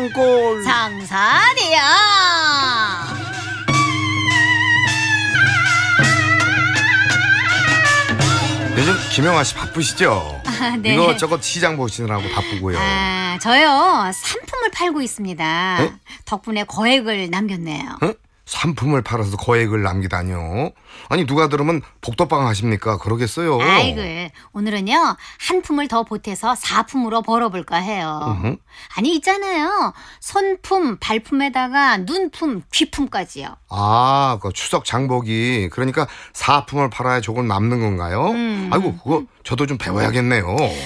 쌍골 상산이야 요즘 김영아 씨 바쁘시죠? 아, 네. 이것저것 시장 보시느라고 바쁘고요. 아, 저요. 상품을 팔고 있습니다. 에? 네? 덕분에 거액을 남겼네요. 에? 산품을 팔아서 거액을 남기다니요. 아니 누가 들으면 복덕방 하십니까? 그러겠어요. 아이고 예. 오늘은요 한 품을 더 보태서 사품으로 벌어볼까 해요. 으흠. 아니 있잖아요 손품, 발품에다가 눈품, 귀품까지요. 아 그 추석 장복이 그러니까 사품을 팔아야 조금 남는 건가요? 음. 아이고 그거 저도 좀 배워야겠네요.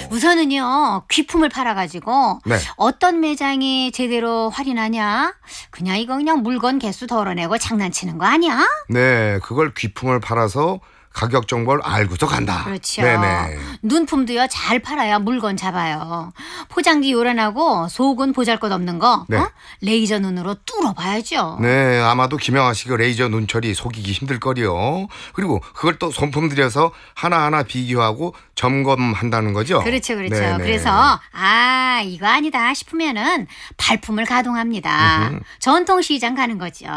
우선은요 귀품을 팔아가지고 네. 어떤 매장이 제대로 할인하냐 그냥 이거 그냥 물건 개수 덜어내고 장난치는 거 아니야? 네, 그걸 귀품을 팔아서 가격 정보를 알고서 간다. 그렇죠. 네네. 눈품도요 잘 팔아야 물건 잡아요. 포장기 요란하고 속은 보잘것없는 거 네. 어? 레이저 눈으로 뚫어봐야죠. 네, 아마도 김영아 씨가 레이저 눈철리 속이기 힘들 거리요. 그리고 그걸 또 손품 들여서 하나하나 비교하고 점검한다는 거죠. 그렇죠, 그렇죠. 네네. 그래서 아 이거 아니다 싶으면은 발품을 가동합니다. 으흠. 전통 시장 가는 거죠.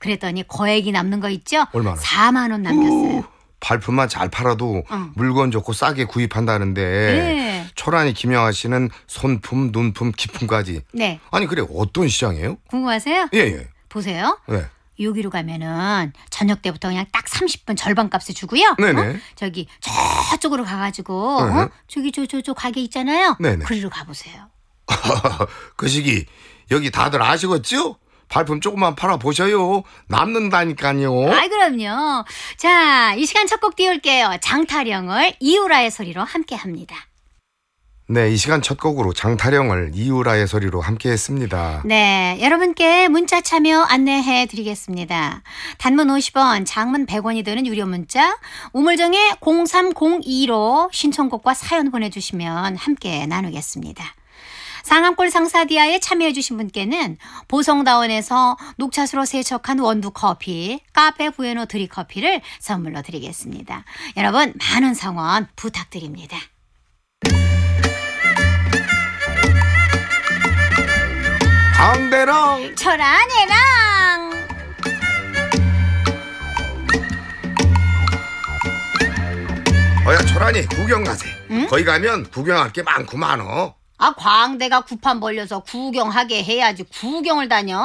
그랬더니 거액이 남는 거 있죠. 얼마나? 4만 원 남겼어요. 오. 발품만 잘 팔아도 어. 물건 좋고 싸게 구입한다는데 네. 초란이 김영아 씨는 손품, 눈품, 기품까지. 네. 아니 그래 어떤 시장이에요? 궁금하세요? 예, 예. 보세요. 네. 여기로 가면은 저녁 때부터 그냥 딱 30분 절반 값을 주고요. 네네. 네. 어? 저기 저쪽으로 가가지고 어? 네, 네. 저기 저 저 저 가게 있잖아요. 네네. 그리로 가보세요. 그 시기 여기 다들 아시겠죠? 발품 조금만 팔아보셔요. 남는다니까요. 아이, 그럼요. 자, 이 시간 첫 곡 띄울게요. 장타령을 이유라의 소리로 함께 합니다. 네, 이 시간 첫 곡으로 장타령을 이유라의 소리로 함께 했습니다. 네, 여러분께 문자 참여 안내해 드리겠습니다. 단문 50원, 장문 100원이 되는 유료 문자, 우물정에 0302로 신청곡과 사연 보내주시면 함께 나누겠습니다. 상암골 상사디아에 참여해주신 분께는 보성다원에서 녹차수로 세척한 원두 커피, 카페 부에노 드리 커피를 선물로 드리겠습니다. 여러분, 많은 성원 부탁드립니다. 강대랑 철안이랑 어야 철안이 구경 가세. 응? 거기 가면 구경할 게 많고 많어. 아 광대가 구판 벌려서 구경하게 해야지 구경을 다녀?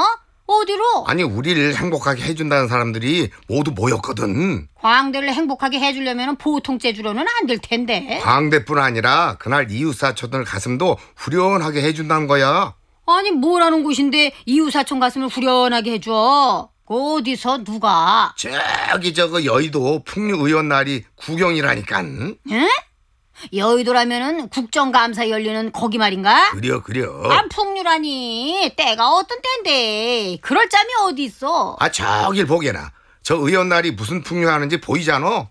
어디로? 아니 우리를 행복하게 해준다는 사람들이 모두 모였거든. 광대를 행복하게 해주려면 보통 재주로는 안 될 텐데. 광대뿐 아니라 그날 이웃사촌들 가슴도 후련하게 해준다는 거야. 아니 뭐라는 곳인데 이웃사촌 가슴을 후련하게 해줘. 그 어디서 누가? 저기 저거 여의도 풍류의원 날이 구경이라니깐. 응? 여의도라면은 국정감사 열리는 거기 말인가? 그려 그려. 안풍류라니 아, 때가 어떤 때인데 그럴 짬이 어디 있어? 아 저길 보게나 저 의원 날이 무슨 풍류하는지 보이잖아.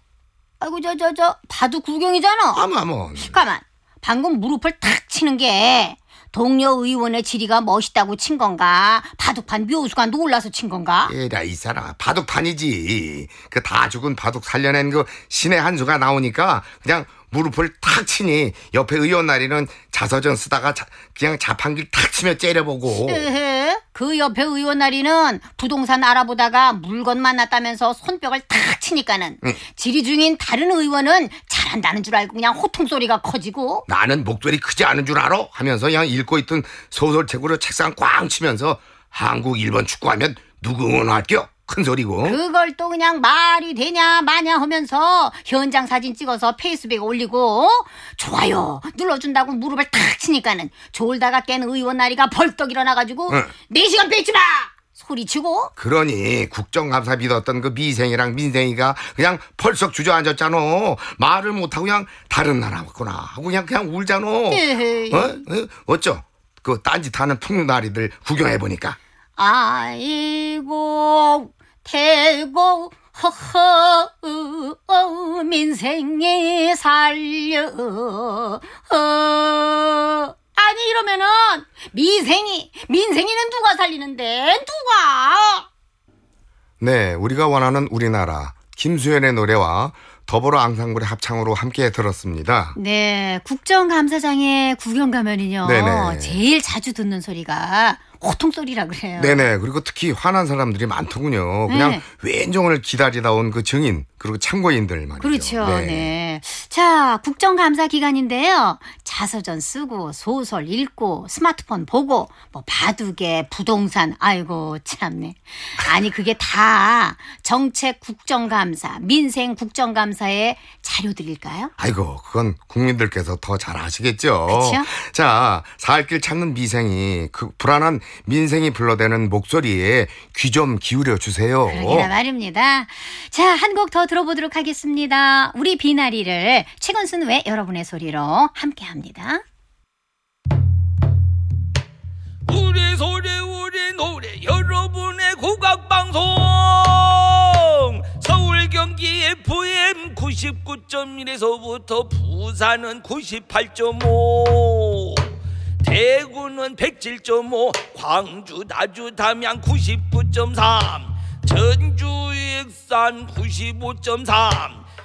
아이고 저 저 저 바둑 구경이잖아. 아마먼. 가만 방금 무릎을 탁 치는 게 동료 의원의 지리가 멋있다고 친 건가? 바둑판 묘수가 놀라서 친 건가? 에라 이 사람 바둑판이지. 그 다 죽은 바둑 살려낸 그 신의 한 수가 나오니까 그냥 무릎을 탁 치니 옆에 의원 나리는 자서전 쓰다가 자, 그냥 자판기를 탁 치며 째려보고 에헤, 그 옆에 의원 나리는 부동산 알아보다가 물건 만났다면서 손뼉을 탁 치니까는 응. 질의 중인 다른 의원은 잘한다는 줄 알고 그냥 호통 소리가 커지고 나는 목소리 크지 않은 줄 알아? 하면서 그냥 읽고 있던 소설책으로 책상 꽝 치면서 한국 일본 축구하면 누구 응원할게요? 큰 소리고. 그걸 또 그냥 말이 되냐 마냐 하면서 현장 사진 찍어서 페이스북에 올리고 어? 좋아요 눌러준다고 무릎을 탁 치니까는 졸다가 깬 의원 나리가 벌떡 일어나가지고 응. 4시간 빼지 마! 소리치고 그러니 국정감사 믿었던 그 미생이랑 민생이가 그냥 벌썩 주저앉았잖아 말을 못하고 그냥 다른 나라 왔구나 하고 그냥 그냥 울잖아 어? 어? 어쩌 그 딴짓하는 풍류나리들 구경해보니까 아이고 대고 허허 어, 민생에 살려 어. 아니 이러면은 민생이 민생이는 누가 살리는데 누가 네 우리가 원하는 우리나라 김수현의 노래와 더불어 앙상블의 합창으로 함께 들었습니다. 네, 국정감사장의 구경 가면은요, 네네. 제일 자주 듣는 소리가 호통소리라 그래요. 네네. 그리고 특히 화난 사람들이 많더군요. 그냥 네. 왼종을 기다리다 온 그 증인 그리고 참고인들 말이죠. 그렇죠. 네. 네. 자, 국정감사 기간인데요. 자서전 쓰고 소설 읽고 스마트폰 보고 뭐 바둑에 부동산 아이고 참네. 아니 그게 다 정책 국정감사, 민생 국정감사의 자료들일까요? 아이고 그건 국민들께서 더 잘 아시겠죠. 그렇죠. 자, 살길 찾는 미생이 그 불안한 민생이 불러대는 목소리에 귀 좀 기울여 주세요. 그러게나 말입니다. 자, 한 곡 더 들어보도록 하겠습니다. 우리 비나리를 최건수는 여러분의 소리로 함께 합니다. 우리 소리 우리 노래 여러분의 국악방송 서울 경기 FM 99.1에서부터 부산은 98.5 대구는 107.5 광주 나주 담양 99.3 전주 익산 95.3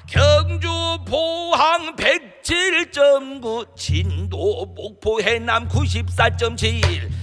경주 포항 107.9 진도 목포 해남 94.7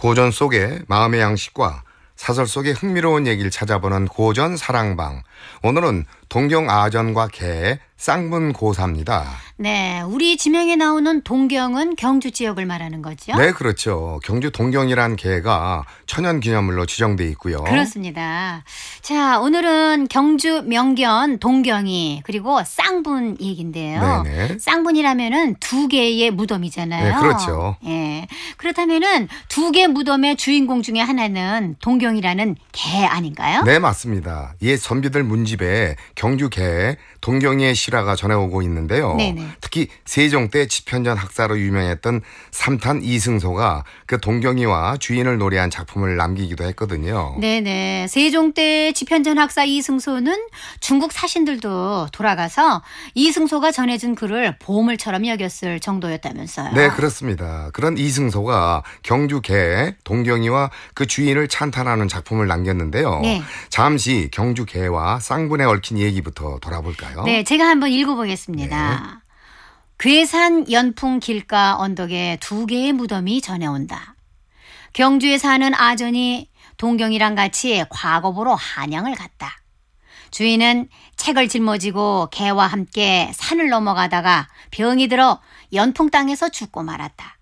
고전 속의 마음의 양식과 사설 속의 흥미로운 얘기를 찾아보는 고전 사랑방. 오늘은 동경 아전과 개의 쌍문 고사입니다. 네, 우리 지명에 나오는 동경은 경주 지역을 말하는 거죠? 네, 그렇죠. 경주 동경이란 개가 천연 기념물로 지정돼 있고요. 그렇습니다. 자, 오늘은 경주 명견 동경이 그리고 쌍분 얘긴데요. 쌍분이라면은 두 개의 무덤이잖아요. 네, 그렇죠. 예. 그렇다면은 두개 무덤의 주인공 중에 하나는 동경이라는 개 아닌가요? 네, 맞습니다. 옛 선비들 문집에 경주 개 동경이의 실화가 전해오고 있는데요. 네네. 특히 세종 때 집현전 학사로 유명했던 삼탄 이승소가 그 동경이와 주인을 노래한 작품을 남기기도 했거든요. 네네. 세종 때 집현전 학사 이승소는 중국 사신들도 돌아가서 이승소가 전해준 글을 보물처럼 여겼을 정도였다면서요. 네, 그렇습니다. 그런 이승소가 경주 계에 동경이와 그 주인을 찬탄하는 작품을 남겼는데요. 네. 잠시 경주 계와 쌍분에 얽힌 얘기부터 돌아볼까요? 볼까요? 네, 제가 한번 읽어보겠습니다. 네. 괴산 연풍 길가 언덕에 두 개의 무덤이 전해온다. 경주에 사는 아전이 동경이랑 같이 과거보로 한양을 갔다. 주인은 책을 짊어지고 개와 함께 산을 넘어가다가 병이 들어 연풍 땅에서 죽고 말았다.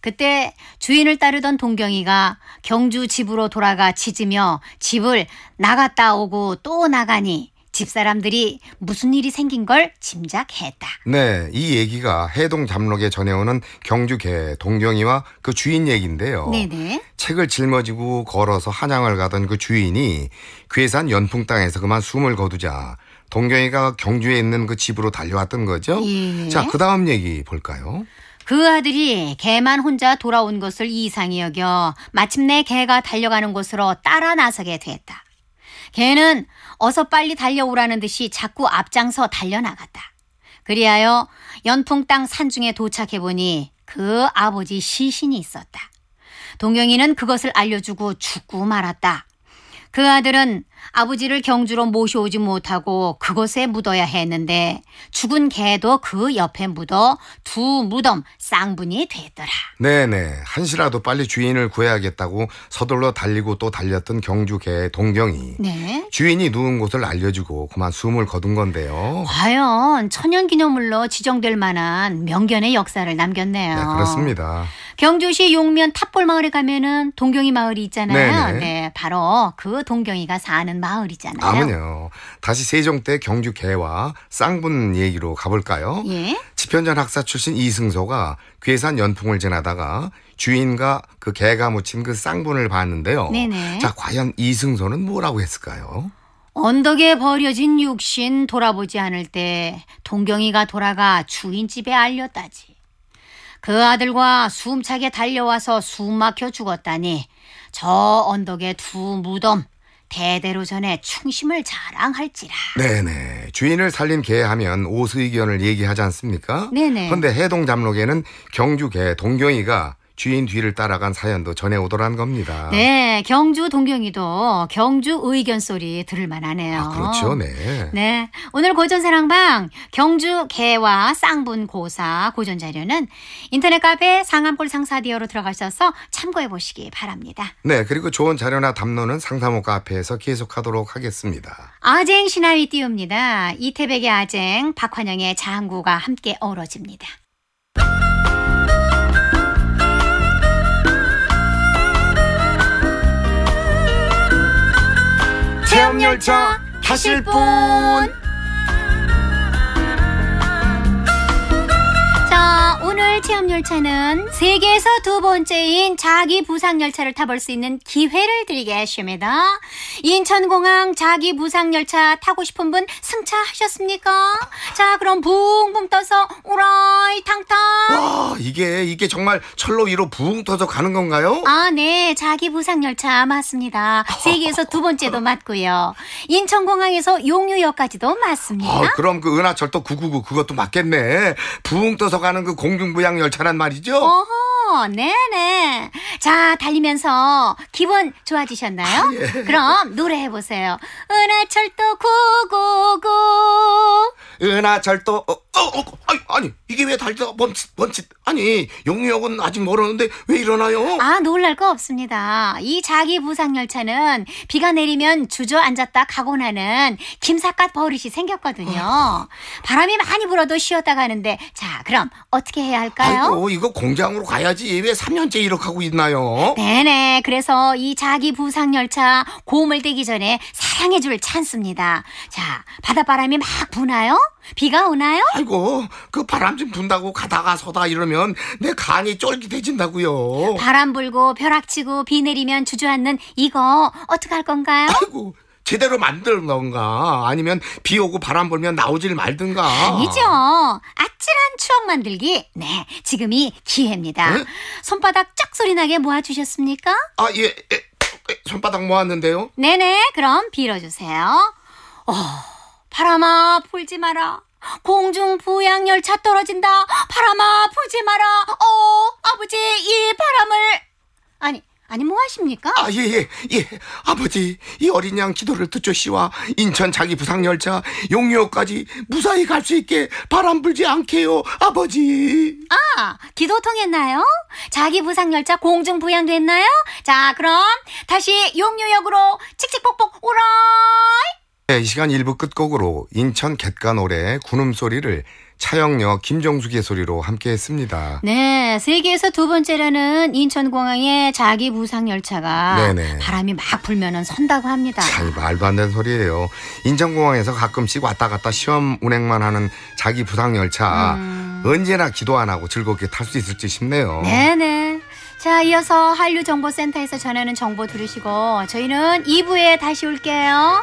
그때 주인을 따르던 동경이가 경주 집으로 돌아가 짖으며 집을 나갔다 오고 또 나가니 집사람들이 무슨 일이 생긴 걸 짐작했다. 네, 이 얘기가 해동 잡록에 전해오는 경주 개 동경이와 그 주인 얘기인데요. 네네. 책을 짊어지고 걸어서 한양을 가던 그 주인이 괴산 연풍 땅에서 그만 숨을 거두자 동경이가 경주에 있는 그 집으로 달려왔던 거죠. 예. 자, 그 다음 얘기 볼까요? 그 아들이 개만 혼자 돌아온 것을 이상히 여겨 마침내 개가 달려가는 곳으로 따라 나서게 됐다. 개는 어서 빨리 달려오라는 듯이 자꾸 앞장서 달려나갔다. 그리하여 연풍 땅 산중에 도착해 보니 그 아버지 시신이 있었다. 동경이는 그것을 알려주고 죽고 말았다. 그 아들은 아버지를 경주로 모셔오지 못하고 그곳에 묻어야 했는데 죽은 개도 그 옆에 묻어 두 무덤 쌍분이 됐더라 네네. 한시라도 빨리 주인을 구해야겠다고 서둘러 달리고 또 달렸던 경주 개 동경이 네. 주인이 누운 곳을 알려주고 그만 숨을 거둔 건데요. 과연 천연기념물로 지정될 만한 명견의 역사를 남겼네요. 네, 그렇습니다. 경주시 용면 탑골 마을에 가면은 동경이 마을이 있잖아요. 네네. 네, 바로 그 동경이가 사는 있는 마을이잖아요. 아무요. 다시 세종 때 경주 개와 쌍분 얘기로 가볼까요? 예. 지편전 학사 출신 이승소가 괴산 연풍을 지나다가 주인과 그 개가 묻힌 그 쌍분을 봤는데요. 네네. 자, 과연 이승소는 뭐라고 했을까요? 언덕에 버려진 육신 돌아보지 않을 때 동경이가 돌아가 주인 집에 알렸다지. 그 아들과 숨차게 달려와서 숨 막혀 죽었다니 저 언덕에 두 무덤 대대로 전에 충심을 자랑할지라. 네네. 주인을 살린 개 하면 오수의견을 얘기하지 않습니까? 네네. 그런데 해동잡록에는 경주개 동경이가 주인 뒤를 따라간 사연도 전해오더란 겁니다. 네, 경주 동경이도 경주 의견 소리 들을 만하네요. 아, 그렇죠, 네. 네, 오늘 고전 사랑방 경주 개와 쌍분 고사 고전 자료는 인터넷 카페 상암골 상사디어로 들어가셔서 참고해 보시기 바랍니다. 네, 그리고 좋은 자료나 담론은 상사호 카페에서 계속하도록 하겠습니다. 아쟁 신화위 띄웁니다. 이태백의 아쟁, 박환영의 장구가 함께 어우러집니다. 다음 열차 타실 분오 체험 열차는 세계에서 두 번째인 자기 부상 열차를 타볼 수 있는 기회를 드리겠습니다. 인천공항 자기 부상 열차 타고 싶은 분 승차하셨습니까? 자, 그럼 붕붕 떠서 오라이 탕탕. 와, 이게 이게 정말 철로 위로 붕 떠서 가는 건가요? 아, 네. 자기 부상 열차 맞습니다. 세계에서 두 번째도 맞고요. 인천공항에서 용유역까지도 맞습니다. 아, 그럼 그 은하철도 999 그것도 맞겠네. 붕 떠서 가는 그 공중부 고향 열차란 말이죠? 오호, 네네. 자, 달리면서 기분 좋아지셨나요? 아, 예. 그럼 노래 해보세요. 은하철도 고고고. 은하철도, 어, 어, 어, 어, 아니, 아니 이게 왜 달리다 멈칫, 멈칫. 아니, 용역은 아직 모르는데 왜 이러나요? 아, 놀랄 거 없습니다. 이 자기 부상열차는 비가 내리면 주저앉았다 가곤 하는 김삿갓 버릇이 생겼거든요. 아. 바람이 많이 불어도 쉬었다 가는데, 자, 그럼 어떻게 해야 할까요? 갈까요? 아이고, 이거 공장으로 가야지. 왜 3년째 이렇게 하고 있나요? 네네. 그래서 이 자기 부상 열차 고음을 떼기 전에 사랑해줄 찬스입니다. 자, 바닷바람이 막 부나요? 비가 오나요? 아이고, 그 바람 좀 분다고 가다가 서다 이러면 내 간이 쫄깃해진다고요. 바람 불고 벼락치고 비 내리면 주저앉는 이거 어떡할 건가요? 아이고, 제대로 만들건가 아니면 비 오고 바람 불면 나오질 말든가 아니죠. 아찔한 추억 만들기. 네, 지금이 기회입니다. 에? 네? 손바닥 쫙 소리 나게 모아주셨습니까? 아 예, 에, 예, 에, 예, 손바닥 모았는데요. 네네, 그럼 빌어주세요. 어, 바람아 풀지 마라. 공중 부양 열차 떨어진다. 바람아 풀지 마라. 어, 아버지 이 바람을 아니 아니 뭐 하십니까? 아, 예, 예, 예. 아버지, 이 어린 양 기도를 듣조씨와 인천 자기 부상열차 용역까지 무사히 갈 수 있게 바람 불지 않게요, 아버지. 아, 기도 통했나요? 자기 부상열차 공중 부양됐나요? 자, 그럼 다시 용료역으로 칙칙폭폭 오라이! 네, 이 시간 일부 끝곡으로 인천 갯가 노래 구름 소리를 차영녀, 김정숙의 소리로 함께했습니다. 네, 세계에서 두 번째라는 인천공항의 자기 부상 열차가 네네. 바람이 막 불면은 선다고 합니다. 참 말도 안 되는 소리예요. 인천공항에서 가끔씩 왔다 갔다 시험 운행만 하는 자기 부상 열차 음. 언제나 기도 안 하고 즐겁게 탈 수 있을지 싶네요. 네네. 자, 이어서 한류 정보센터에서 전하는 정보 들으시고 저희는 2부에 다시 올게요.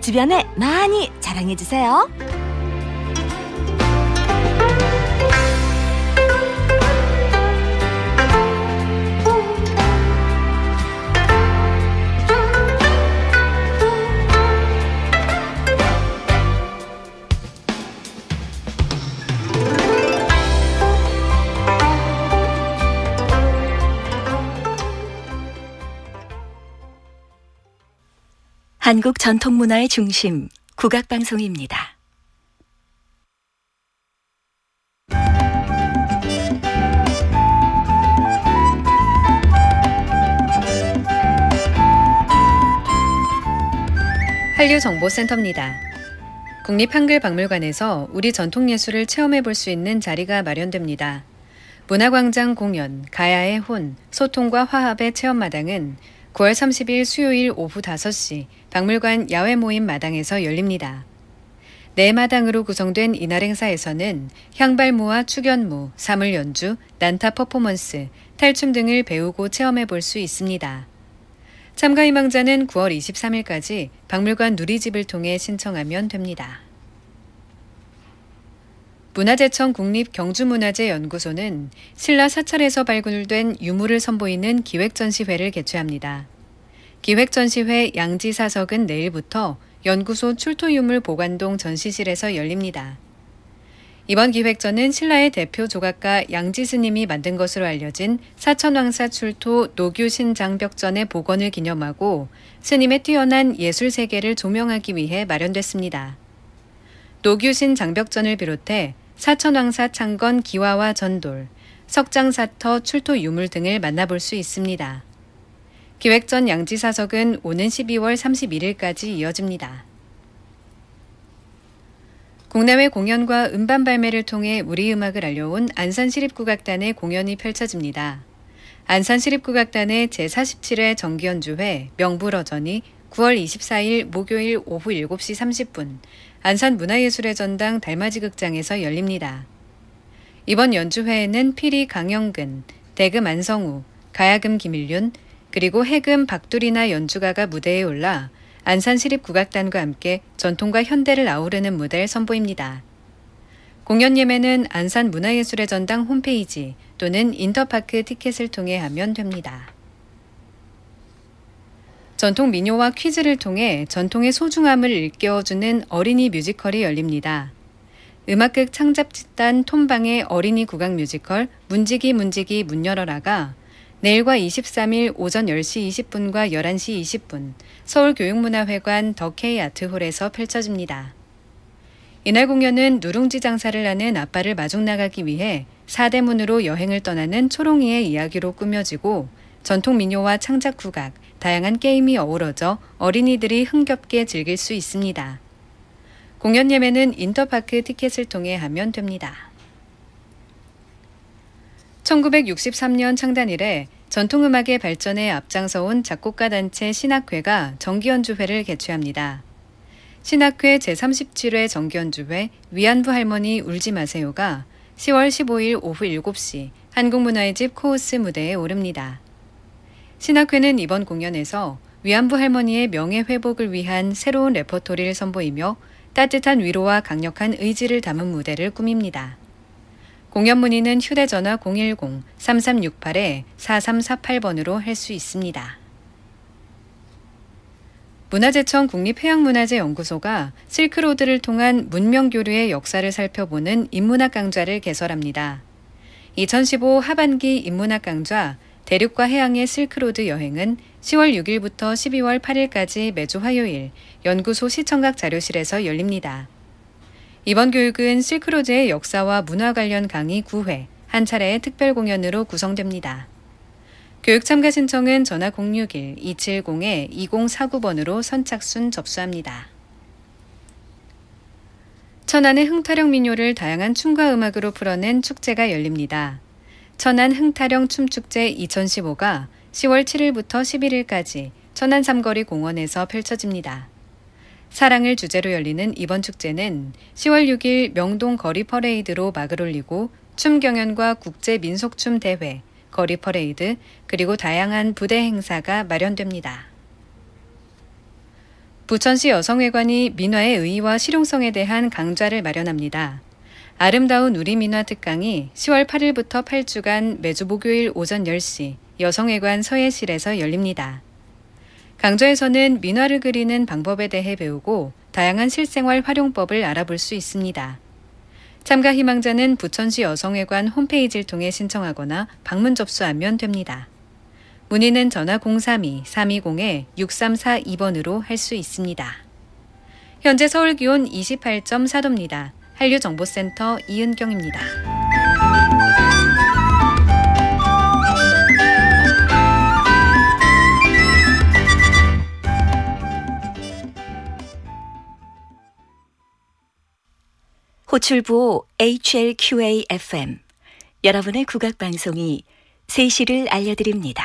주변에 많이 자랑해주세요. 한국 전통문화의 중심, 국악방송입니다. 한류정보센터입니다. 국립한글박물관에서 우리 전통예술을 체험해 볼 수 있는 자리가 마련됩니다. 문화광장 공연, 가야의 혼, 소통과 화합의 체험마당은 9월 30일 수요일 오후 5시 박물관 야외 모임 마당에서 열립니다. 네 마당으로 구성된 이날 행사에서는 향발무와 축연무, 사물 연주, 난타 퍼포먼스, 탈춤 등을 배우고 체험해 볼 수 있습니다. 참가 희망자는 9월 23일까지 박물관 누리집을 통해 신청하면 됩니다. 문화재청 국립경주문화재연구소는 신라 사찰에서 발굴된 유물을 선보이는 기획전시회를 개최합니다. 기획전시회 양지사석은 내일부터 연구소 출토유물 보관동 전시실에서 열립니다. 이번 기획전은 신라의 대표 조각가 양지스님이 만든 것으로 알려진 사천왕사 출토 노규신 장벽전의 복원을 기념하고 스님의 뛰어난 예술 세계를 조명하기 위해 마련됐습니다. 노규신 장벽전을 비롯해 사천왕사 창건 기와와 전돌, 석장사터 출토 유물 등을 만나볼 수 있습니다. 기획전 양지사석은 오는 12월 31일까지 이어집니다. 국내외 공연과 음반 발매를 통해 우리 음악을 알려온 안산시립국악단의 공연이 펼쳐집니다. 안산시립국악단의 제47회 정기연주회 명불어전이 9월 24일 목요일 오후 7시 30분 안산 문화예술의 전당 달맞이 극장에서 열립니다. 이번 연주회에는 피리 강영근, 대금 안성우, 가야금 김일륜, 그리고 해금 박두리나 연주가가 무대에 올라 안산 시립국악단과 함께 전통과 현대를 아우르는 무대를 선보입니다. 공연 예매는 안산 문화예술의 전당 홈페이지 또는 인터파크 티켓을 통해 하면 됩니다. 전통 민요와 퀴즈를 통해 전통의 소중함을 일깨워주는 어린이 뮤지컬이 열립니다. 음악극 창작 집단 톰방의 어린이 국악 뮤지컬 문지기 문지기 문 열어라가 내일과 23일 오전 10시 20분과 11시 20분 서울교육문화회관 더케이 아트홀에서 펼쳐집니다. 이날 공연은 누룽지 장사를 하는 아빠를 마중 나가기 위해 사대문으로 여행을 떠나는 초롱이의 이야기로 꾸며지고 전통 민요와 창작 국악, 다양한 게임이 어우러져 어린이들이 흥겹게 즐길 수 있습니다. 공연 예매는 인터파크 티켓을 통해 하면 됩니다. 1963년 창단 이래 전통음악의 발전에 앞장서 온 작곡가 단체 신학회가 정기연주회를 개최합니다. 신학회 제37회 정기연주회 위안부 할머니 울지 마세요가 10월 15일 오후 7시 한국문화의 집코우스 무대에 오릅니다. 신학회는 이번 공연에서 위안부 할머니의 명예 회복을 위한 새로운 레퍼토리를 선보이며 따뜻한 위로와 강력한 의지를 담은 무대를 꾸밉니다. 공연 문의는 휴대전화 010-3368-4348번으로 할 수 있습니다. 문화재청 국립해양문화재연구소가 실크로드를 통한 문명교류의 역사를 살펴보는 인문학 강좌를 개설합니다. 2015 하반기 인문학 강좌 대륙과 해양의 실크로드 여행은 10월 6일부터 12월 8일까지 매주 화요일 연구소 시청각 자료실에서 열립니다. 이번 교육은 실크로드의 역사와 문화 관련 강의 9회, 한 차례의 특별 공연으로 구성됩니다. 교육 참가 신청은 전화 061-270-2049번으로 선착순 접수합니다. 천안의 흥타령 민요를 다양한 춤과 음악으로 풀어낸 축제가 열립니다. 천안 흥타령 춤축제 2015가 10월 7일부터 11일까지 천안 삼거리 공원에서 펼쳐집니다. 사랑을 주제로 열리는 이번 축제는 10월 6일 명동 거리 퍼레이드로 막을 올리고 춤 경연과 국제 민속춤 대회, 거리 퍼레이드, 그리고 다양한 부대 행사가 마련됩니다. 부천시 여성회관이 민화의 의의와 실용성에 대한 강좌를 마련합니다. 아름다운 우리 민화 특강이 10월 8일부터 8주간 매주 목요일 오전 10시 여성회관 서예실에서 열립니다. 강좌에서는 민화를 그리는 방법에 대해 배우고 다양한 실생활 활용법을 알아볼 수 있습니다. 참가 희망자는 부천시 여성회관 홈페이지를 통해 신청하거나 방문 접수하면 됩니다. 문의는 전화 032-320-6342번으로 할 수 있습니다. 현재 서울 기온 28.4도입니다. 한류정보센터 이은경입니다. 호출부 HLQAFM 여러분의 국악방송이 3시를 알려드립니다.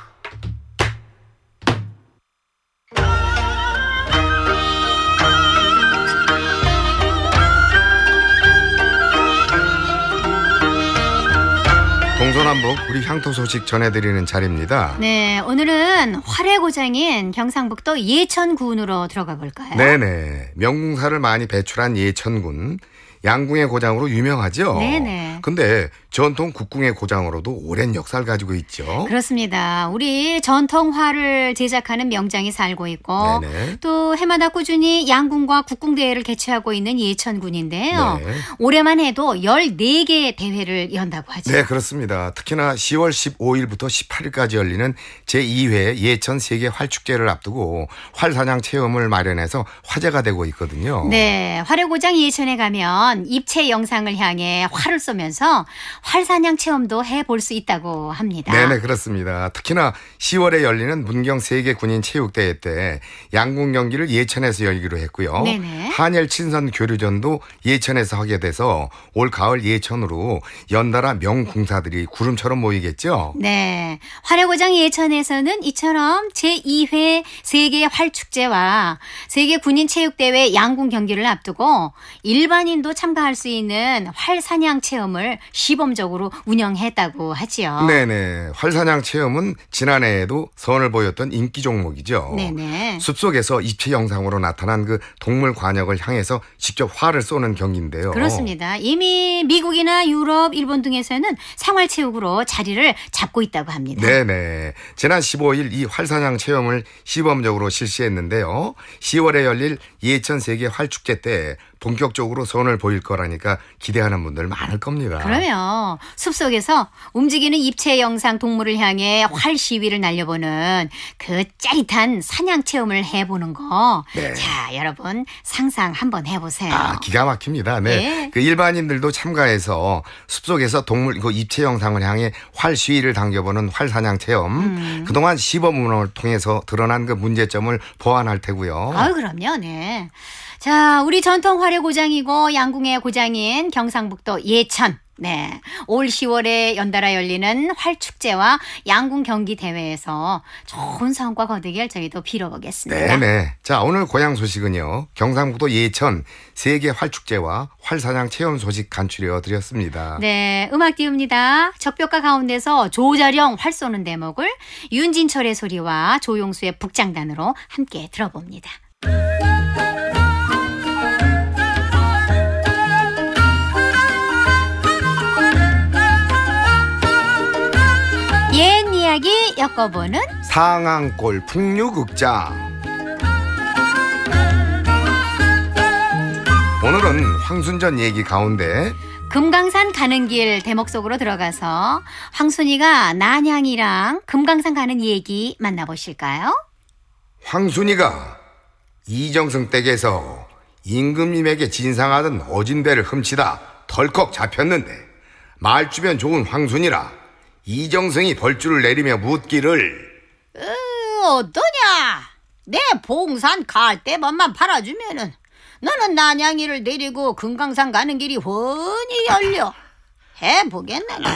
동서남북 우리 향토 소식 전해드리는 자리입니다. 네, 오늘은 활의 고장인 경상북도 예천군으로 들어가 볼까요? 네네. 명궁사를 많이 배출한 예천군. 양궁의 고장으로 유명하죠? 네네. 근데 전통 국궁의 고장으로도 오랜 역사를 가지고 있죠. 그렇습니다. 우리 전통화를 제작하는 명장이 살고 있고 네네. 또 해마다 꾸준히 양궁과 국궁 대회를 개최하고 있는 예천군인데요. 네. 올해만 해도 14개 대회를 연다고 하죠. 네, 그렇습니다. 특히나 10월 15일부터 18일까지 열리는 제2회 예천 세계 활축제를 앞두고 활사냥 체험을 마련해서 화제가 되고 있거든요. 네, 화려 고장 예천에 가면 입체 영상을 향해 활을 쏘면서 활사냥 체험도 해볼 수 있다고 합니다. 네네 그렇습니다. 특히나 10월에 열리는 문경 세계 군인 체육대회 때 양궁 경기를 예천에서 열기로 했고요. 네네. 한일 친선 교류전도 예천에서 하게 돼서 올 가을 예천으로 연달아 명궁사들이 구름처럼 모이겠죠. 네. 화려고장 예천에서는 이처럼 제2회 세계 활축제와 세계 군인 체육대회 양궁 경기를 앞두고 일반인도 참가할 수 있는 활사냥 체험을 시범 시범적으로 운영했다고 하지요. 네네. 활사냥 체험은 지난해에도 선을 보였던 인기 종목이죠. 네네. 숲속에서 입체 영상으로 나타난 그 동물 관역을 향해서 직접 활을 쏘는 경기인데요. 그렇습니다. 이미 미국이나 유럽, 일본 등에서는 생활체육으로 자리를 잡고 있다고 합니다. 네네. 지난 15일 이 활사냥 체험을 시범적으로 실시했는데요. 10월에 열릴 예천 세계 활축제 때 본격적으로 손을 보일 거라니까 기대하는 분들 많을 겁니다. 그러면 숲속에서 움직이는 입체 영상 동물을 향해 활 시위를 날려보는 그 짜릿한 사냥 체험을 해보는 거. 네. 자, 여러분 상상 한번 해보세요. 아, 기가 막힙니다. 네. 네. 그 일반인들도 참가해서 숲속에서 동물 그 입체 영상을 향해 활 시위를 당겨보는 활 사냥 체험. 음. 그동안 시범 운영을 통해서 드러난 그 문제점을 보완할 테고요. 아, 그럼요. 네. 자, 우리 전통 화려 고장이고 양궁의 고장인 경상북도 예천. 네. 올 10월에 연달아 열리는 활축제와 양궁 경기 대회에서 좋은 성과 거두길 저희도 빌어보겠습니다. 네네. 네. 자, 오늘 고향 소식은요. 경상북도 예천 세계 활축제와 활사냥 체험 소식 간추려 드렸습니다. 네. 음악 띄웁니다. 적벽가 가운데서 조자령 활 쏘는 대목을 윤진철의 소리와 조용수의 북장단으로 함께 들어봅니다. 엮어보는 상앙골 풍류극장 오늘은 황순전 얘기 가운데 금강산 가는 길 대목 속으로 들어가서 황순이가 난향이랑 금강산 가는 얘기 만나보실까요? 황순이가 이정승 댁에서 임금님에게 진상하던 어진배를 훔치다 덜컥 잡혔는데 말주변 좋은 황순이라 이정성이 벌주를 내리며 묻기를 으, 어떠냐? 내 봉산 갈 때만만 팔아주면은 너는 난양이를 내리고 금강산 가는 길이 훤히 열려. 해보겠네. 나.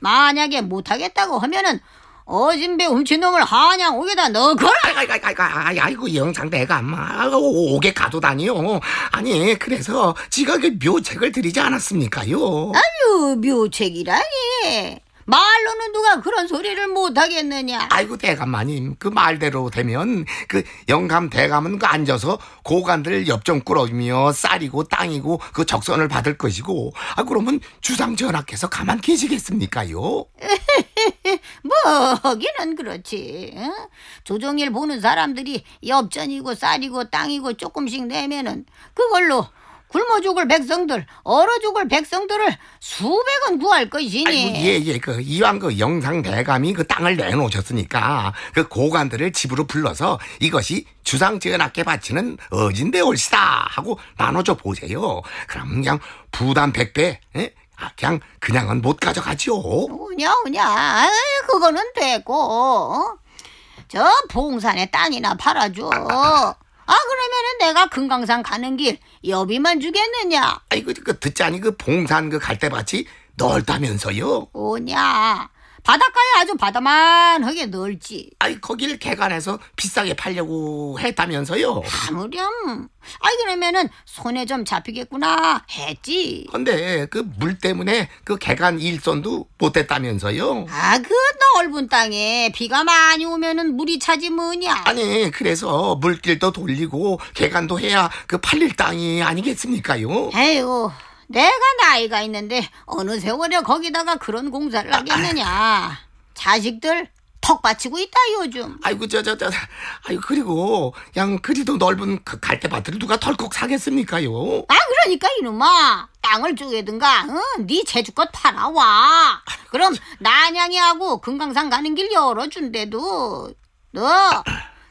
만약에 못하겠다고 하면은 어진배 훔친 놈을 한양 오게다 넣거라. 아이고, 아이고, 영상대가 마 옥에 가도다니요. 아니 그래서 지가 그 묘책을 드리지 않았습니까요? 아유 묘책이라니. 말로는 누가 그런 소리를 못하겠느냐? 아이고 대감마님 그 말대로 되면 그 영감 대감은 그 앉아서 고관들 옆정 꾸러미며 쌀이고 땅이고 그 적선을 받을 것이고 아 그러면 주상 전하께서 가만 계시겠습니까요? 뭐기는 그렇지 조정일 보는 사람들이 옆전이고 쌀이고 땅이고 조금씩 내면은 그걸로 굶어 죽을 백성들, 얼어 죽을 백성들을 수백은 구할 것이니. 예예, 예. 그 이왕 그 영상 대감이 그 땅을 내놓으셨으니까 그 고관들을 집으로 불러서 이것이 주상지은학께 바치는 어진데 올시다 하고 나눠줘 보세요. 그럼 그냥 부담 백배 예? 아, 그냥 그냥은 못 가져가지요. 우냐 우냐, 아이, 그거는 되고 어? 저 봉산의 땅이나 팔아줘. 아, 아, 아. 아 그러면은 내가 금강산 가는 길 여비만 주겠느냐? 아이고 그 듣자니 그 봉산 그 갈대밭이 넓다면서요? 오냐 바닷가에 아주 바다만하게 넓지. 아이 거길 개간해서 비싸게 팔려고 했다면서요. 아무렴. 아이 그러면은 손에 좀 잡히겠구나 했지. 근데 그 물 때문에 그 개간 일선도 못했다면서요. 아 그 넓은 땅에 비가 많이 오면은 물이 차지 뭐냐. 아니 그래서 물길도 돌리고 개간도 해야 그 팔릴 땅이 아니겠습니까요? 에휴. 내가 나이가 있는데 어느 세월에 거기다가 그런 공사를 하겠느냐. 자식들 턱 받치고 있다 요즘. 아이고 저저저 저, 저, 아이고 그리고 양 그리도 넓은 그 갈대밭을 누가 덜컥 사겠습니까요? 아 그러니까 이놈아 땅을 쪼개든가 응? 네 재주껏 팔아와. 그럼 난양이하고 금강산 가는 길 열어준대도 너 아.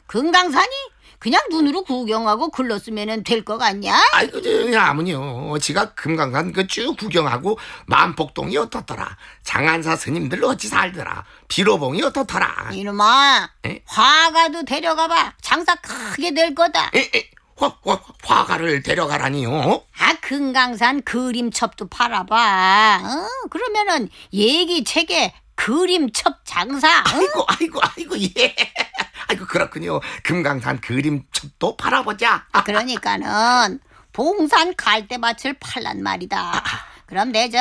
금강산이 그냥 눈으로 구경하고 글렀으면될 것 같냐? 아이고 조용히 그, 아무요 지가 금강산 그 쭉 구경하고 만폭동이 어떻더라 장안사 스님들 어찌 살더라 비로봉이 어떻더라 이놈아 에? 화가도 데려가봐 장사 크게 될 거다 에, 에. 화, 화, 화가를 데려가라니요? 어? 아, 금강산 그림첩도 팔아봐. 어? 그러면은 얘기책에 그림첩 장사. 어? 아이고, 아이고, 아이고, 예. 아이고 그렇군요. 금강산 그림첩도 팔아보자. 그러니까는 봉산 갈대밭을 팔란 말이다. 그럼 내저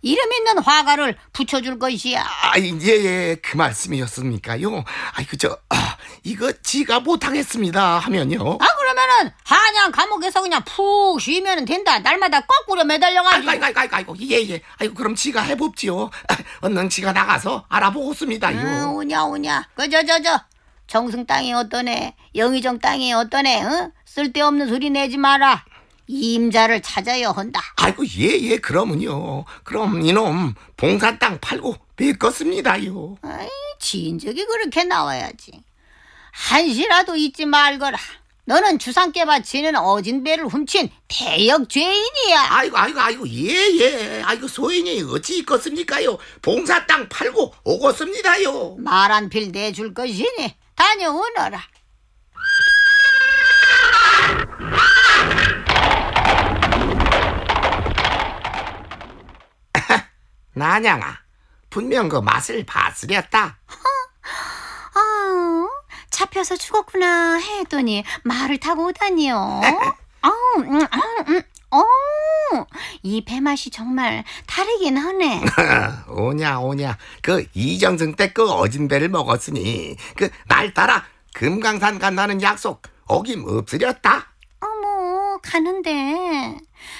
이름 있는 화가를 붙여줄 것이야. 아, 예, 예, 예. 그말씀이었습니까요 아이고, 저, 아, 이거 지가 못하겠습니다 하면요. 아, 그러면은, 한양 감옥에서 그냥 푹 쉬면 된다. 날마다 거꾸로 매달려가지고. 아이고, 아이고, 아이고, 아이고, 예, 예. 아이고, 그럼 지가 해봅지요. 언능 른 지가 나가서 알아보고 습니다요. 음, 오냐, 오냐. 그, 저, 저, 저, 정승 땅이 어떠네 영의정 땅이 어떠네 어? 쓸데없는 소리 내지 마라 임자를 찾아야 한다 아이고 예예 그럼면요 그럼 이놈 봉사 땅 팔고 비겠습니다요 아이 진적이 그렇게 나와야지 한시라도 잊지 말거라 너는 주상깨 바치는 어진 배를 훔친 대역 죄인이야. 아이고 아이고 아이고 예예. 예. 아이고 소인이 어찌 있겠습니까요. 봉사 땅 팔고 오겠습니다요. 말 한 필 내줄 것이니 다녀오너라. 나냥아, 분명 그 맛을 봤으렸다. 어? 아우, 잡혀서 죽었구나 했더니 말을 타고 오다니요. 아우, 음, 음, 음. 어, 이 배맛이 정말 다르긴 하네. 오냐, 오냐. 그 이정승 때 그 어진 배를 먹었으니, 그 날 따라 금강산 간다는 약속 어김없으렸다. 어머, 가는데.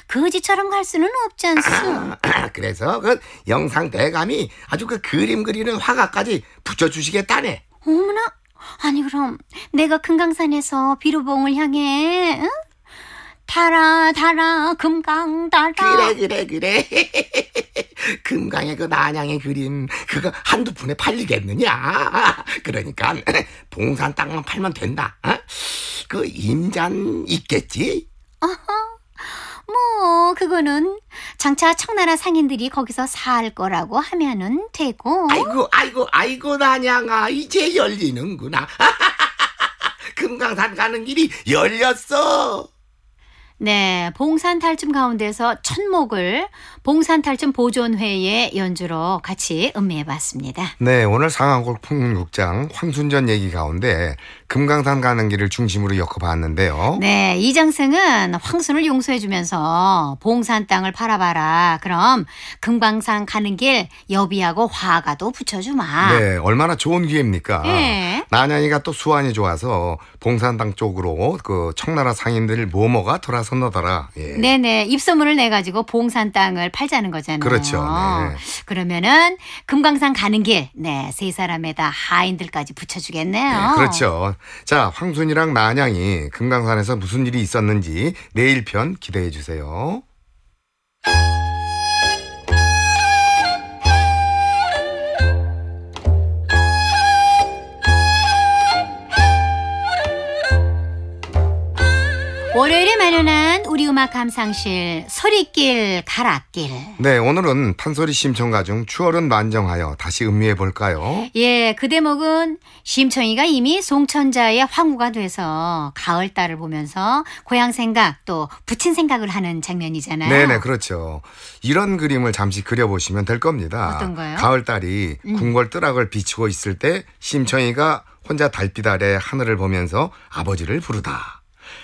거지처럼 갈 수는 없지 않소. 그래서 그 영상 대감이 아주 그 그림 그리는 화가까지 붙여주시겠다네. 어머나. 아니, 그럼 내가 금강산에서 비루봉을 향해, 응? 달아 달아 금강 달아 그래 그래 그래 금강의 그 난양의 그림 그거 한두 푼에 팔리겠느냐 그러니까 봉산 땅만 팔면 된다 어? 그 임잔 있겠지? 어허 뭐 그거는 장차 청나라 상인들이 거기서 살 거라고 하면은 되고 아이고 아이고 아이고 난양아 이제 열리는구나 금강산 가는 길이 열렸어 네, 봉산 탈춤 가운데서 천목을 봉산탈춤 보존회의 연주로 같이 음미해봤습니다. 네, 오늘 상암골풍국장 황순전 얘기 가운데 금강산 가는 길을 중심으로 엮어봤는데요. 네, 이장승은 황순을 용서해주면서 봉산 땅을 팔아봐라. 그럼 금강산 가는 길 여비하고 화가도 붙여주마. 네, 얼마나 좋은 기회입니까? 네. 예. 나년이가 또 수완이 좋아서 봉산 땅 쪽으로 그 청나라 상인들 모모가 뭐 돌아선다더라. 예. 네네, 입소문을 내가지고 봉산 땅을 팔자는 거잖아요. 그렇죠. 네. 그러면은 금강산 가는 길, 네, 세 사람에다 하인들까지 붙여주겠네요. 네, 그렇죠. 자, 황순이랑 마냥이 금강산에서 무슨 일이 있었는지 내일 편 기대해 주세요. 월요일에 마련한 우리 음악 감상실 소리길 가락길. 네, 오늘은 판소리 심청가 중 추월은 만정하여 다시 음미해 볼까요? 예, 그 대목은 심청이가 이미 송천자의 황후가 돼서 가을 달을 보면서 고향 생각 또 부친 생각을 하는 장면이잖아요. 네, 네, 그렇죠. 이런 그림을 잠시 그려 보시면 될 겁니다. 어떤가요? 가을 달이 음. 궁궐 뜨락을 비추고 있을 때 심청이가 혼자 달빛 아래 하늘을 보면서 아버지를 부르다.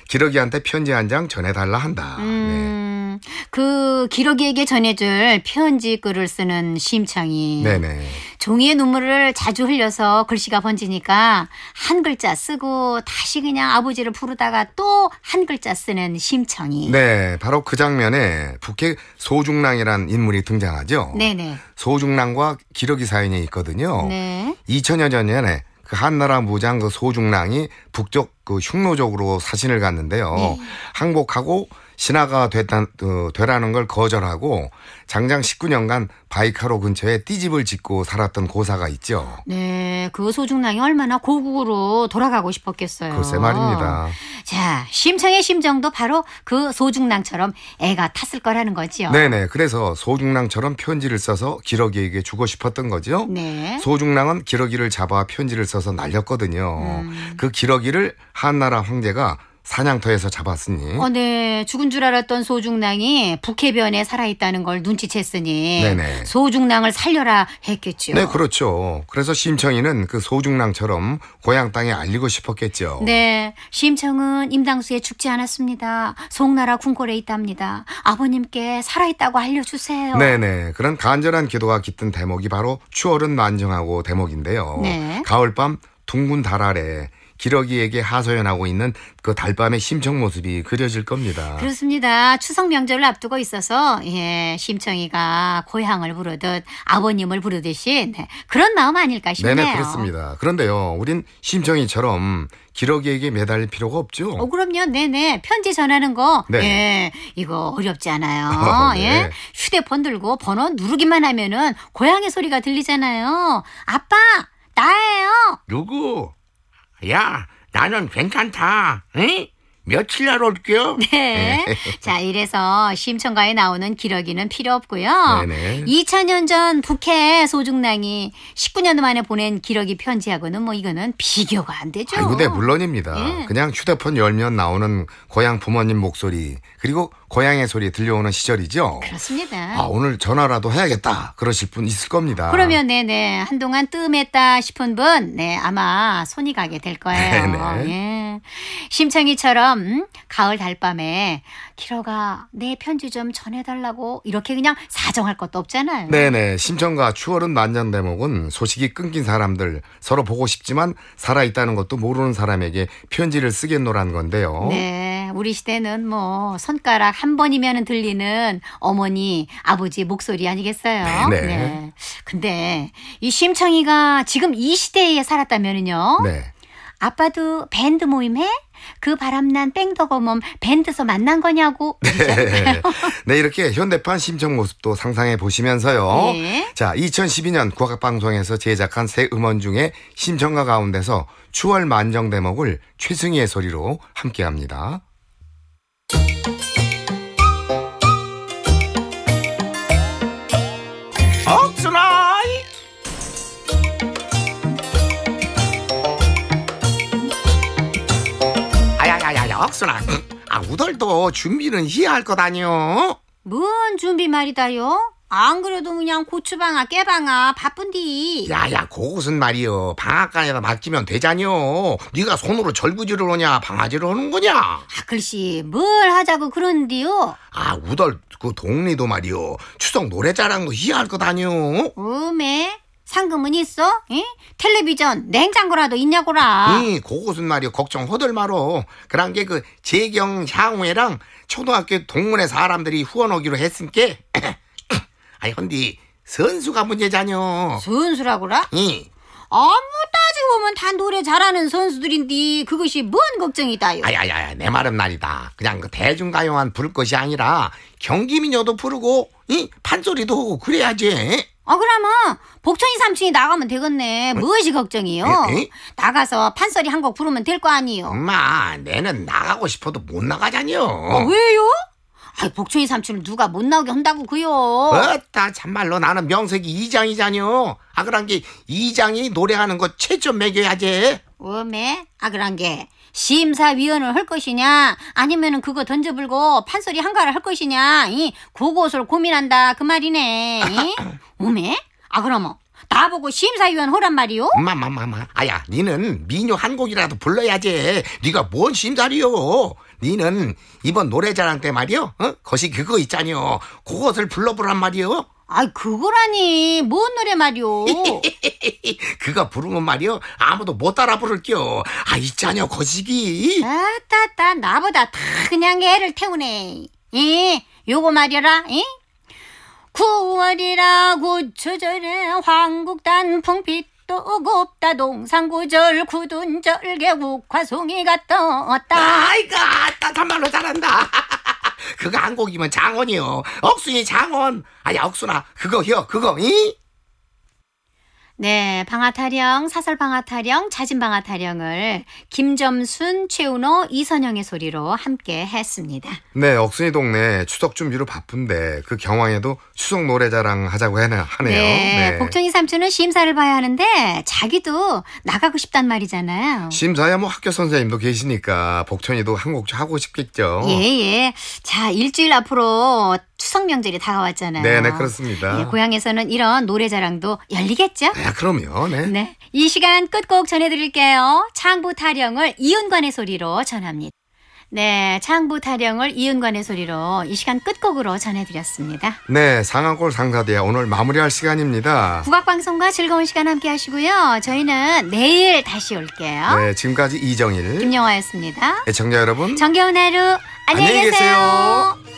기러기한테 편지 한 장 전해달라 한다. 음, 네. 그 기러기에게 전해줄 편지 글을 쓰는 심창이 네네. 종이의 눈물을 자주 흘려서 글씨가 번지니까 한 글자 쓰고 다시 그냥 아버지를 부르다가 또 한 글자 쓰는 심청이. 네, 바로 그 장면에 북해 소중랑이란 인물이 등장하죠. 네네. 소중랑과 기러기 사연이 있거든요. 네. 2000여 년 전에 그 한나라 무장 그 소중랑이 북쪽 그 흉노 족으로 사신을 갔는데요. 네. 항복하고 신하가 됐다, 어, 되라는 걸 거절하고 장장 19년간 바이카로 근처에 띠집을 짓고 살았던 고사가 있죠. 네, 그 소중랑이 얼마나 고국으로 돌아가고 싶었겠어요. 글쎄 말입니다. 자, 심청의 심정도 바로 그 소중랑처럼 애가 탔을 거라는 거죠 네네. 그래서 소중랑처럼 편지를 써서 기러기에게 주고 싶었던 거죠. 네. 소중랑은 기러기를 잡아 편지를 써서 날렸거든요. 음. 그 기러기를 한나라 황제가 사냥터에서 잡았으니. 어, 네. 죽은 줄 알았던 소중낭이 북해변에 살아있다는 걸 눈치챘으니 네네. 소중낭을 살려라 했겠죠. 네, 그렇죠. 그래서 심청이는 그 소중낭처럼 고향 땅에 알리고 싶었겠죠. 네. 심청은 임당수에 죽지 않았습니다. 송나라 궁궐에 있답니다. 아버님께 살아있다고 알려주세요. 네네. 그런 간절한 기도가 깃든 대목이 바로 추월은 만정하고 대목인데요. 네. 가을밤 둥근 달 아래 기러기에게 하소연하고 있는 그 달밤의 심청 모습이 그려질 겁니다. 그렇습니다. 추석 명절을 앞두고 있어서 예, 심청이가 고향을 부르듯 아버님을 부르듯이 네, 그런 마음 아닐까 싶네요. 네네 그렇습니다. 그런데요, 우린 심청이처럼 기러기에게 매달릴 필요가 없죠. 어, 그럼요. 네네. 편지 전하는 거. 네. 예. 이거 어렵지 않아요. 어, 네. 예. 휴대폰 들고 번호 누르기만 하면은 고향의 소리가 들리잖아요. 아빠! 나예요! 누구? 야, 나는 괜찮다. 응? 며칠 날 올게요. 네. 자, 이래서 심청가에 나오는 기러기는 필요 없고요. 네네. 2000년 전 북해 소중랑이 19년 만에 보낸 기러기 편지하고는 뭐 이거는 비교가 안 되죠. 아이고, 네, 물론입니다. 예. 그냥 휴대폰 열면 나오는 고향 부모님 목소리, 그리고 고향의 소리 들려오는 시절이죠. 그렇습니다. 아, 오늘 전화라도 해야겠다. 그러실 분 있을 겁니다. 그러면 네네 네. 한동안 뜸했다 싶은 분, 네 아마 손이 가게 될 거예요. 네네. 네. 예. 심청이처럼 가을 달밤에 키로가 내 편지 좀 전해달라고 이렇게 그냥 사정할 것도 없잖아요. 네네. 네. 심청과 추월은 만년 대목은 소식이 끊긴 사람들 서로 보고 싶지만 살아 있다는 것도 모르는 사람에게 편지를 쓰겠노란 건데요. 네, 우리 시대는 뭐 손가락 한 번이면 들리는 어머니, 아버지 목소리 아니겠어요? 네, 네. 네. 근데 이 심청이가 지금 이 시대에 살았다면은요. 네. 아빠도 밴드 모임해? 그 바람난 뺑덕어멈 밴드서 만난 거냐고. 네. 네, 이렇게 현대판 심청 모습도 상상해 보시면서요. 네. 자, 2012년 국악방송에서 제작한 새 음원 중에 심청가 가운데서 추월 만정 대목을 최승희의 소리로 함께 합니다. 억순아 아 우덜도 준비는 해야 할것 아니오 뭔 준비 말이다요? 안 그래도 그냥 고추방아 깨방아 바쁜디 야야 그것은 말이여 방앗간에다 맡기면 되자뇨 네가 손으로 절구질을 오냐 방아질을 하는 거냐 아 글씨 뭘 하자고 그런디요 아 우덜 그동네도 말이여 추석 노래자랑도 해야 할것아니음어 상금은 있어? 에? 텔레비전, 냉장고라도 있냐고라. 응, 그것은 말이요. 걱정 허들 말어. 그런 게그 재경 향후회랑 초등학교 동문회 사람들이 후원하기로 했으니까. 아니, 근디 선수가 문제자녀. 선수라고라? 응. 아무 따지고 보면 다 노래 잘하는 선수들인데 그것이 뭔 걱정이다요. 아야야야 내 말은 말이다. 그냥 그 대중가요만 부를 것이 아니라 경기민요도 부르고 이 판소리도 하고 그래야지. 아 그러면 복천이 삼촌이 나가면 되겠네. 무엇이 걱정이요? 에이? 나가서 판소리 한 곡 부르면 될 거 아니요. 엄마, 내는 나가고 싶어도 못나가잖요 아, 어, 왜요? 아, 복촌이 삼촌을 누가 못 나오게 한다고 그요. 어따 참말로 나는 명색이 이장이잖요 아그란게 이장이 노래하는 거최초 매겨야지. 어메? 아그란게 심사위원을 할 것이냐 아니면은 그거 던져불고 판소리 한가를 할 것이냐 이 그것을 고민한다 그 말이네. 오메? 아그럼면 나보고 심사위원 호란 말이요? 마마마마 아야 니는 민요 한 곡이라도 불러야지 니가 뭔 심사리요 니는 이번 노래자랑 때 말이요 어? 것이 그거 있잖요 그것을 불러보란 말이오 아이 그거라니 뭔 노래 말이오 그가 부르면 말이오 아무도 못 따라 부를게요아 있자녀 거시기 아따따 나보다 다 그냥 애를 태우네 예 요거 말이라 예? 9월이라고 추절에 황국단 풍빛 또 곱다 동상구절 굳은 절개 국화송이가 떴다 아이가 따뜻 말로 잘한다 그거 안 고기면 장원이요. 억순이 장원. 아니, 억순아, 그거, 혀, 그거, 이? 네, 방아타령, 사설방아타령, 자진방아타령을 김점순, 최은호, 이선영의 소리로 함께 했습니다. 네, 억순이 동네 추석 준비로 바쁜데 그 경황에도 추석 노래자랑 하자고 하네요. 네, 네. 복종이 삼촌은 심사를 봐야 하는데 자기도 나가고 싶단 말이잖아요. 심사야 뭐 학교 선생님도 계시니까 복천이도 한곡 하고 싶겠죠. 예, 예. 자, 일주일 앞으로 추석 명절이 다가왔잖아요. 네네 네, 그렇습니다. 예, 고향에서는 이런 노래 자랑도 열리겠죠? 네 그럼요. 네. 네. 이 시간 끝곡 전해드릴게요. 창부 타령을 이은관의 소리로 전합니다. 네, 창부 타령을 이은관의 소리로 이 시간 끝곡으로 전해드렸습니다. 네, 상한골 상사대 야 오늘 마무리할 시간입니다. 국악방송과 즐거운 시간 함께 하시고요. 저희는 내일 다시 올게요. 네, 지금까지 이정일, 김영화였습니다. 애청자 여러분, 정겨운 하루 안녕히, 안녕히 계세요. 계세요.